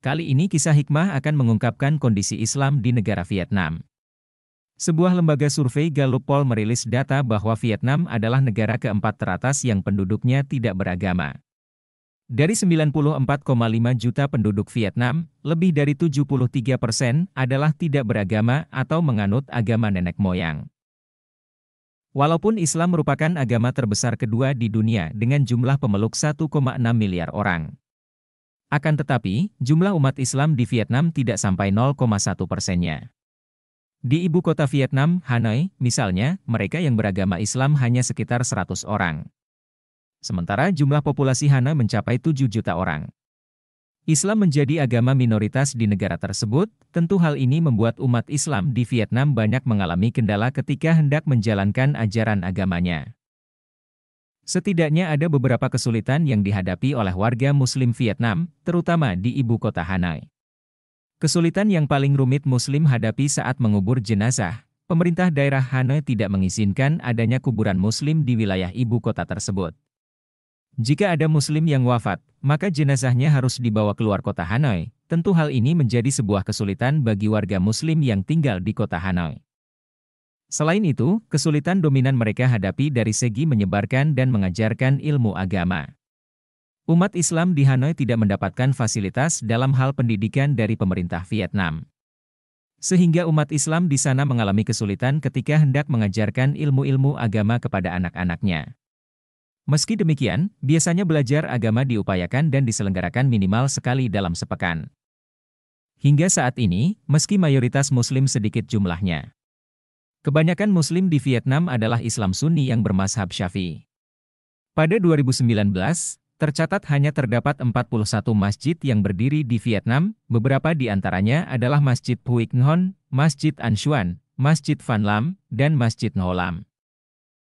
Kali ini kisah hikmah akan mengungkapkan kondisi Islam di negara Vietnam. Sebuah lembaga survei Gallup Poll merilis data bahwa Vietnam adalah negara keempat teratas yang penduduknya tidak beragama. Dari 94,5 juta penduduk Vietnam, lebih dari 73 persen adalah tidak beragama atau menganut agama nenek moyang. Walaupun Islam merupakan agama terbesar kedua di dunia dengan jumlah pemeluk 1,6 miliar orang. Akan tetapi, jumlah umat Islam di Vietnam tidak sampai 0,1 persennya. Di ibu kota Vietnam, Hanoi, misalnya, mereka yang beragama Islam hanya sekitar 100 orang. Sementara jumlah populasi Hanoi mencapai 7 juta orang. Islam menjadi agama minoritas di negara tersebut, tentu hal ini membuat umat Islam di Vietnam banyak mengalami kendala ketika hendak menjalankan ajaran agamanya. Setidaknya ada beberapa kesulitan yang dihadapi oleh warga Muslim Vietnam, terutama di ibu kota Hanoi. Kesulitan yang paling rumit Muslim hadapi saat mengubur jenazah, pemerintah daerah Hanoi tidak mengizinkan adanya kuburan Muslim di wilayah ibu kota tersebut. Jika ada Muslim yang wafat, maka jenazahnya harus dibawa keluar kota Hanoi. Tentu hal ini menjadi sebuah kesulitan bagi warga Muslim yang tinggal di kota Hanoi. Selain itu, kesulitan dominan mereka hadapi dari segi menyebarkan dan mengajarkan ilmu agama. Umat Islam di Hanoi tidak mendapatkan fasilitas dalam hal pendidikan dari pemerintah Vietnam. Sehingga umat Islam di sana mengalami kesulitan ketika hendak mengajarkan ilmu-ilmu agama kepada anak-anaknya. Meski demikian, biasanya belajar agama diupayakan dan diselenggarakan minimal sekali dalam sepekan. Hingga saat ini, meski mayoritas muslim sedikit jumlahnya, Kebanyakan Muslim di Vietnam adalah Islam Sunni yang bermazhab Syafi'i. Pada 2019, tercatat hanya terdapat 41 masjid yang berdiri di Vietnam, beberapa di antaranya adalah Masjid Puig Nhon, Masjid Anshuan, Masjid Van Lam, dan Masjid Lam.